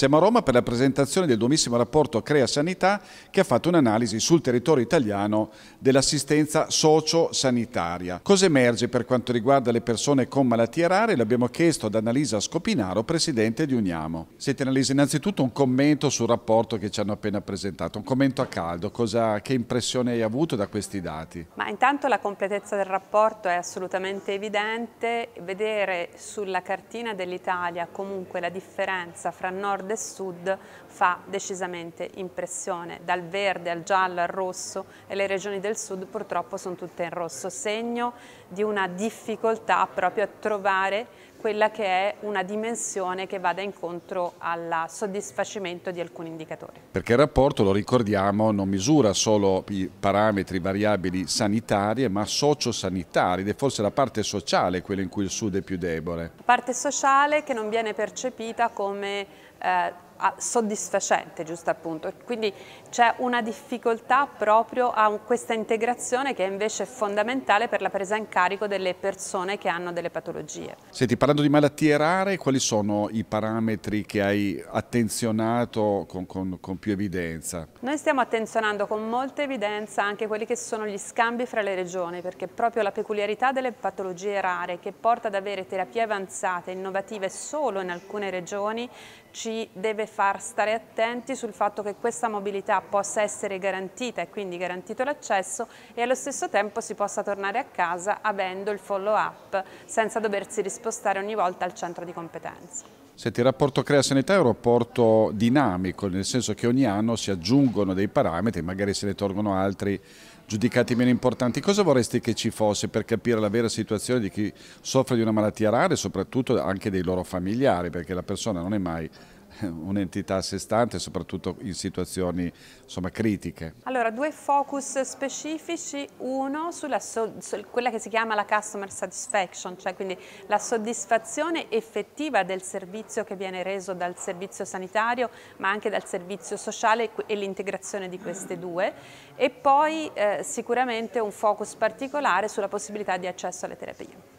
Siamo a Roma per la presentazione del duomissimo rapporto Crea Sanità che ha fatto un'analisi sul territorio italiano dell'assistenza socio-sanitaria. Cosa emerge per quanto riguarda le persone con malattie rare? L'abbiamo chiesto ad Annalisa Scopinaro, presidente di Uniamo. Siete Annalisa, innanzitutto un commento sul rapporto che ci hanno appena presentato, un commento a caldo, cosa, che impressione hai avuto da questi dati? Ma intanto la completezza del rapporto è assolutamente evidente, vedere sulla cartina dell'Italia comunque la differenza fra nord e sud fa decisamente impressione, dal verde al giallo al rosso e le regioni del sud purtroppo sono tutte in rosso, segno di una difficoltà proprio a trovare quella che è una dimensione che vada incontro al soddisfacimento di alcuni indicatori. Perché il rapporto, lo ricordiamo, non misura solo i parametri variabili sanitarie ma sociosanitari ed è forse la parte sociale quella in cui il Sud è più debole. parte sociale che non viene percepita come eh, soddisfacente, giusto appunto. Quindi c'è una difficoltà proprio a questa integrazione che invece è fondamentale per la presa in carico delle persone che hanno delle patologie. Senti, parlando di malattie rare, quali sono i parametri che hai attenzionato con, con, con più evidenza? Noi stiamo attenzionando con molta evidenza anche quelli che sono gli scambi fra le regioni, perché proprio la peculiarità delle patologie rare che porta ad avere terapie avanzate, innovative solo in alcune regioni, ci deve far stare attenti sul fatto che questa mobilità possa essere garantita e quindi garantito l'accesso e allo stesso tempo si possa tornare a casa avendo il follow up senza doversi rispostare ogni volta al centro di competenza. Senti, il rapporto Crea Sanità è un rapporto dinamico, nel senso che ogni anno si aggiungono dei parametri, magari se ne tolgono altri giudicati meno importanti. Cosa vorresti che ci fosse per capire la vera situazione di chi soffre di una malattia rara e soprattutto anche dei loro familiari, perché la persona non è mai un'entità a sé stante, soprattutto in situazioni insomma, critiche. Allora, due focus specifici, uno sulla so, su quella che si chiama la customer satisfaction, cioè quindi la soddisfazione effettiva del servizio che viene reso dal servizio sanitario, ma anche dal servizio sociale e l'integrazione di queste due, e poi eh, sicuramente un focus particolare sulla possibilità di accesso alle terapie.